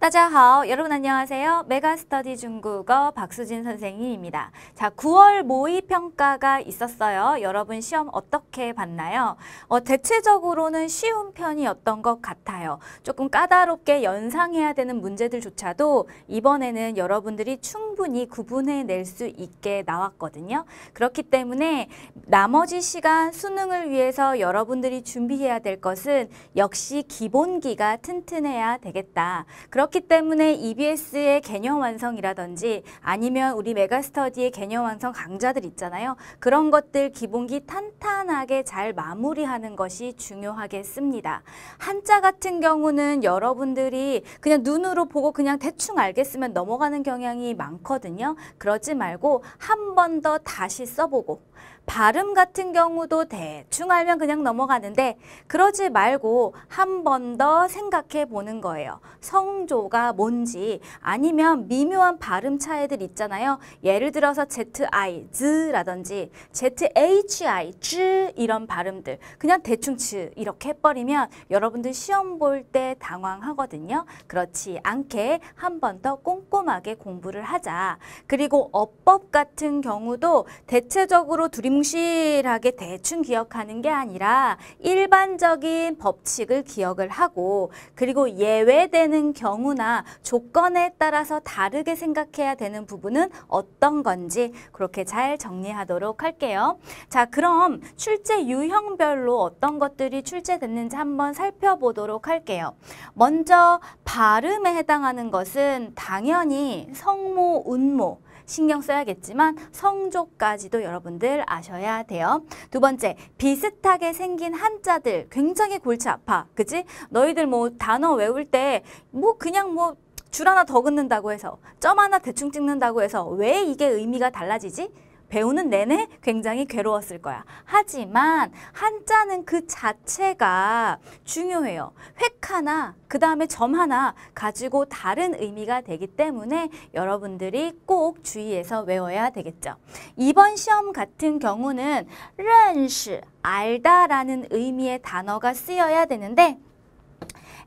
따자하오 여러분 안녕하세요. 메가스터디 중국어 박수진 선생님입니다. 자, 9월 모의평가가 있었어요. 여러분 시험 어떻게 봤나요? 어, 대체적으로는 쉬운 편이었던 것 같아요. 조금 까다롭게 연상해야 되는 문제들조차도 이번에는 여러분들이 충분히 충분히 구분해 낼 수 있게 나왔거든요. 그렇기 때문에 나머지 시간 수능을 위해서 여러분들이 준비해야 될 것은 역시 기본기가 튼튼해야 되겠다. 그렇기 때문에 EBS의 개념 완성이라든지 아니면 우리 메가스터디의 개념 완성 강좌들 있잖아요. 그런 것들 기본기 탄탄하게 잘 마무리하는 것이 중요하겠습니다. 한자 같은 경우는 여러분들이 그냥 눈으로 보고 그냥 대충 알겠으면 넘어가는 경향이 많거든요. 많거든요. 그러지 말고 한 번 더 다시 써보고 발음 같은 경우도 대충 알면 그냥 넘어가는데 그러지 말고 한 번 더 생각해 보는 거예요. 성조가 뭔지 아니면 미묘한 발음 차이들 있잖아요. 예를 들어서 ZI, Z라든지 ZHI, Z 이런 발음들 그냥 대충 즈 이렇게 해버리면 여러분들 시험 볼 때 당황하거든요. 그렇지 않게 한 번 더 꼼꼼하게 공부를 하자. 그리고 어법 같은 경우도 대체적으로 둘이 비실하게 대충 기억하는 게 아니라 일반적인 법칙을 기억을 하고 그리고 예외되는 경우나 조건에 따라서 다르게 생각해야 되는 부분은 어떤 건지 그렇게 잘 정리하도록 할게요. 자, 그럼 출제 유형별로 어떤 것들이 출제됐는지 한번 살펴보도록 할게요. 먼저 발음에 해당하는 것은 당연히 성모, 운모, 신경 써야겠지만 성조까지도 여러분들 아셔야 돼요. 두 번째, 비슷하게 생긴 한자들 굉장히 골치 아파. 그치 너희들 뭐 단어 외울 때 뭐 그냥 뭐 줄 하나 더 긋는다고 해서 점 하나 대충 찍는다고 해서 왜 이게 의미가 달라지지? 배우는 내내 굉장히 괴로웠을 거야. 하지만 한자는 그 자체가 중요해요. 획 하나, 그 다음에 점 하나 가지고 다른 의미가 되기 때문에 여러분들이 꼭 주의해서 외워야 되겠죠. 이번 시험 같은 경우는 认识, 알다라는 의미의 단어가 쓰여야 되는데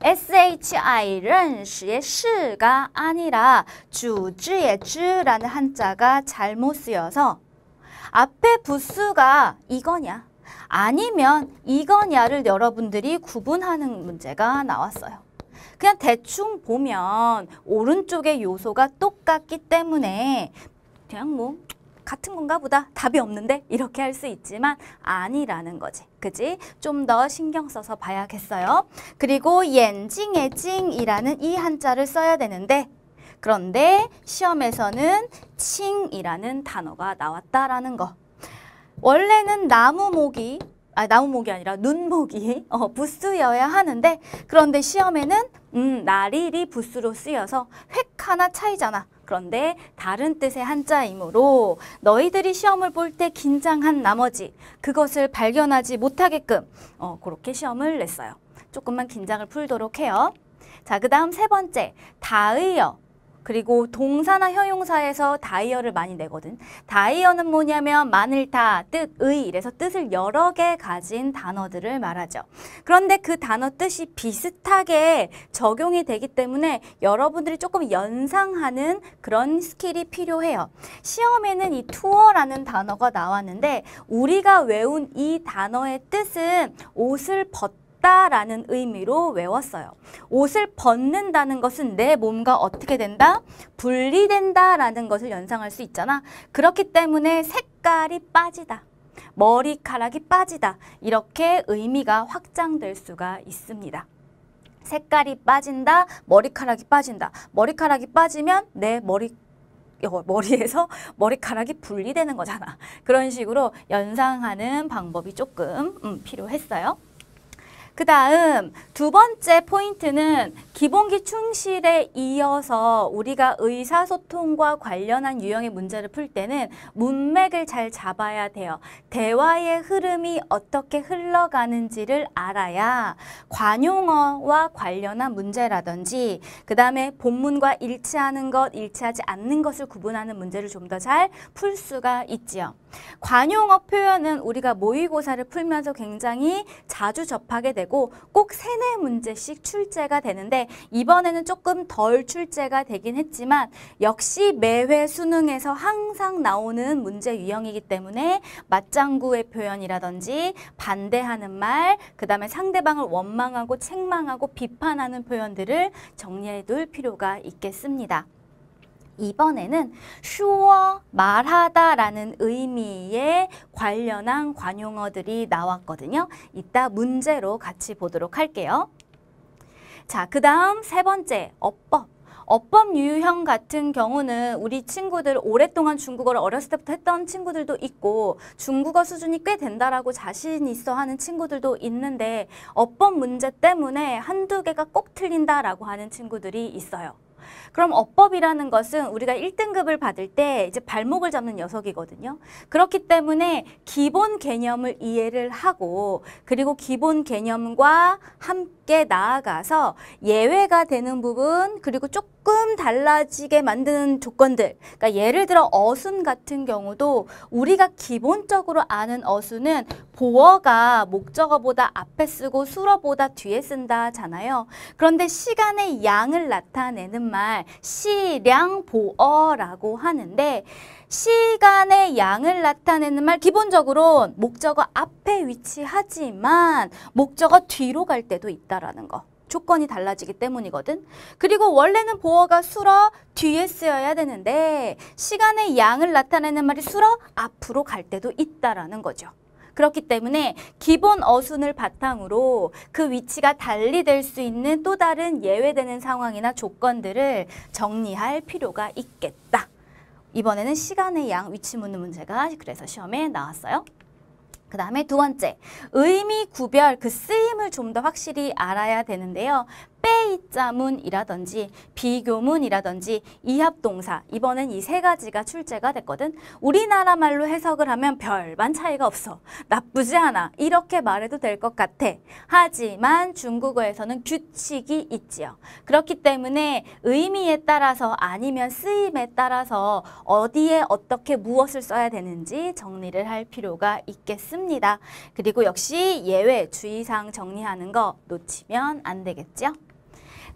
SHI 认시의 시가 아니라 주지의 주라는 한자가 잘못 쓰여서 앞에 부수가 이거냐 아니면 이거냐를 여러분들이 구분하는 문제가 나왔어요. 그냥 대충 보면 오른쪽의 요소가 똑같기 때문에 그냥 뭐 같은 건가 보다 답이 없는데 이렇게 할 수 있지만 아니라는 거지 그지? 좀 더 신경 써서 봐야겠어요 그리고 옌징의 징이라는 이 한자를 써야 되는데 그런데 시험에서는 칭이라는 단어가 나왔다라는 거. 원래는 나무목이 아 나무목이 아니라 눈목이 어, 부스여야 하는데 그런데 시험에는 음, 나리리 부스로 쓰여서 획 하나 차이잖아. 그런데 다른 뜻의 한자이므로 너희들이 시험을 볼 때 긴장한 나머지 그것을 발견하지 못하게끔 어, 그렇게 시험을 냈어요. 조금만 긴장을 풀도록 해요. 자, 그 다음 세 번째, 다의어. 그리고 동사나 형용사에서 다이어를 많이 내거든. 다이어는 뭐냐면 마늘타, 뜻, 의 이래서 뜻을 여러 개 가진 단어들을 말하죠. 그런데 그 단어 뜻이 비슷하게 적용이 되기 때문에 여러분들이 조금 연상하는 그런 스킬이 필요해요. 시험에는 이 투어라는 단어가 나왔는데 우리가 외운 이 단어의 뜻은 옷을 벗 벗다라는 의미로 외웠어요. 옷을 벗는다는 것은 내 몸과 어떻게 된다? 분리된다라는 것을 연상할 수 있잖아. 그렇기 때문에 색깔이 빠지다. 머리카락이 빠지다. 이렇게 의미가 확장될 수가 있습니다. 색깔이 빠진다, 머리카락이 빠진다. 머리카락이 빠지면 내 머리 머리에서 머리카락이 분리되는 거잖아. 그런 식으로 연상하는 방법이 조금 음, 필요했어요. 그 다음 두 번째 포인트는 기본기 충실에 이어서 우리가 의사소통과 관련한 유형의 문제를 풀 때는 문맥을 잘 잡아야 돼요. 대화의 흐름이 어떻게 흘러가는지를 알아야 관용어와 관련한 문제라든지 그 다음에 본문과 일치하는 것, 일치하지 않는 것을 구분하는 문제를 좀 더 잘 풀 수가 있지요. 관용어 표현은 우리가 모의고사를 풀면서 굉장히 자주 접하게 되고 되고 꼭 세네 문제씩 출제가 되는데 이번에는 조금 덜 출제가 되긴 했지만 역시 매회 수능에서 항상 나오는 문제 유형이기 때문에 맞장구의 표현이라든지 반대하는 말, 그 다음에 상대방을 원망하고 책망하고 비판하는 표현들을 정리해둘 필요가 있겠습니다. 이번에는 쉬워 말하다라는 의미에 관련한 관용어들이 나왔거든요. 이따 문제로 같이 보도록 할게요. 자, 그 다음 세 번째, 어법. 어법 유형 같은 경우는 우리 친구들 오랫동안 중국어를 어렸을 때부터 했던 친구들도 있고 중국어 수준이 꽤 된다라고 자신 있어 하는 친구들도 있는데 어법 문제 때문에 한두 개가 꼭 틀린다라고 하는 친구들이 있어요. 그럼 어법이라는 것은 우리가 1등급을 받을 때 이제 발목을 잡는 녀석이거든요. 그렇기 때문에 기본 개념을 이해를 하고 그리고 기본 개념과 함께 나아가서 예외가 되는 부분 그리고 조금 조금 달라지게 만드는 조건들 그러니까 예를 들어 어순 같은 경우도 우리가 기본적으로 아는 어순은 보어가 목적어보다 앞에 쓰고 수어보다 뒤에 쓴다잖아요 그런데 시간의 양을 나타내는 말 시량 보어라고 하는데 시간의 양을 나타내는 말 기본적으로 목적어 앞에 위치하지만 목적어 뒤로 갈 때도 있다라는 거 조건이 달라지기 때문이거든. 그리고 원래는 보어가 수러 뒤에 쓰여야 되는데 시간의 양을 나타내는 말이 수러 앞으로 갈 때도 있다라는 거죠. 그렇기 때문에 기본 어순을 바탕으로 그 위치가 달리 될 수 있는 또 다른 예외되는 상황이나 조건들을 정리할 필요가 있겠다. 이번에는 시간의 양, 위치 묻는 문제가 그래서 시험에 나왔어요. 그 다음에 두 번째, 의미 구별, 그 쓰임을 좀 더 확실히 알아야 되는데요. 빼이자문이라든지 비교문이라든지 이합동사 이번엔 이 세 가지가 출제가 됐거든 우리나라 말로 해석을 하면 별반 차이가 없어 나쁘지 않아 이렇게 말해도 될 것 같아 하지만 중국어에서는 규칙이 있지요 그렇기 때문에 의미에 따라서 아니면 쓰임에 따라서 어디에 어떻게 무엇을 써야 되는지 정리를 할 필요가 있겠습니다 그리고 역시 예외 주의사항 정리하는 거 놓치면 안 되겠죠?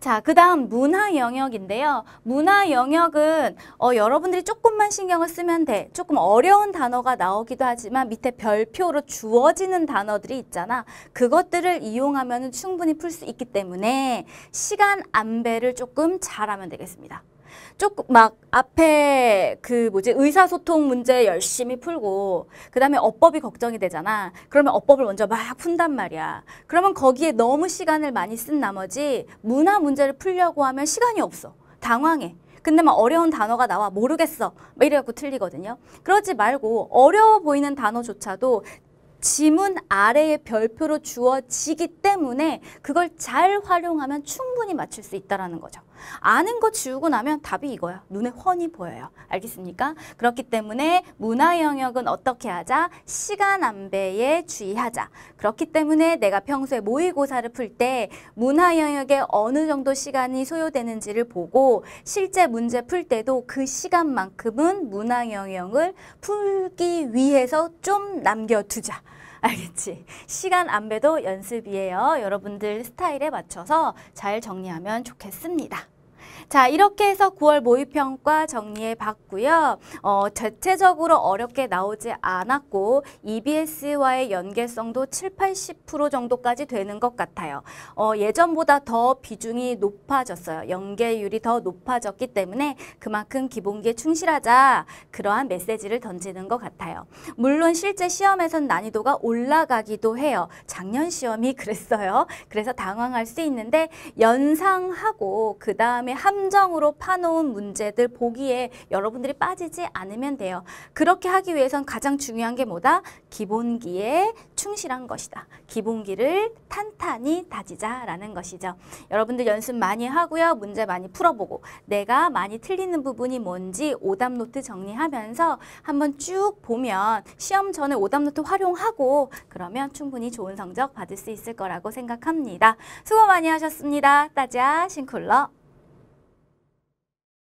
자, 그 다음 문화 영역인데요. 문화 영역은 어, 여러분들이 조금만 신경을 쓰면 돼. 조금 어려운 단어가 나오기도 하지만 밑에 별표로 주어지는 단어들이 있잖아. 그것들을 이용하면 충분히 풀 수 있기 때문에 시간 안배를 조금 잘하면 되겠습니다. 조금 막 앞에 그 뭐지 의사소통 문제 열심히 풀고 그다음에 어법이 걱정이 되잖아. 그러면 어법을 먼저 막 푼단 말이야. 그러면 거기에 너무 시간을 많이 쓴 나머지 문화 문제를 풀려고 하면 시간이 없어. 당황해. 근데 막 어려운 단어가 나와 모르겠어. 막 이래갖고 틀리거든요. 그러지 말고 어려워 보이는 단어조차도 지문 아래에 별표로 주어지기 때문에 그걸 잘 활용하면 충분히 맞출 수 있다라는 거죠. 아는 거 지우고 나면 답이 이거야. 눈에 훤히 보여요. 알겠습니까? 그렇기 때문에 문화 영역은 어떻게 하자? 시간 안배에 주의하자. 그렇기 때문에 내가 평소에 모의고사를 풀 때 문화 영역에 어느 정도 시간이 소요되는지를 보고 실제 문제 풀 때도 그 시간만큼은 문화 영역을 풀기 위해서 좀 남겨두자. 알겠지? 시간 안배도 연습이에요. 여러분들 스타일에 맞춰서 잘 정리하면 좋겠습니다. 자, 이렇게 해서 9월 모의평가 정리해 봤고요. 어, 대체적으로 어렵게 나오지 않았고 EBS와의 연계성도 7, 80% 정도까지 되는 것 같아요. 어, 예전보다 더 비중이 높아졌어요. 연계율이 더 높아졌기 때문에 그만큼 기본기에 충실하자 그러한 메시지를 던지는 것 같아요. 물론 실제 시험에선 난이도가 올라가기도 해요. 작년 시험이 그랬어요. 그래서 당황할 수 있는데 연상하고 그 다음에 한 함정으로 파놓은 문제들 보기에 여러분들이 빠지지 않으면 돼요. 그렇게 하기 위해선 가장 중요한 게 뭐다? 기본기에 충실한 것이다. 기본기를 탄탄히 다지자라는 것이죠. 여러분들 연습 많이 하고요. 문제 많이 풀어보고 내가 많이 틀리는 부분이 뭔지 오답 노트 정리하면서 한번 쭉 보면 시험 전에 오답 노트 활용하고 그러면 충분히 좋은 성적 받을 수 있을 거라고 생각합니다. 수고 많이 하셨습니다. 따자 싱쿨러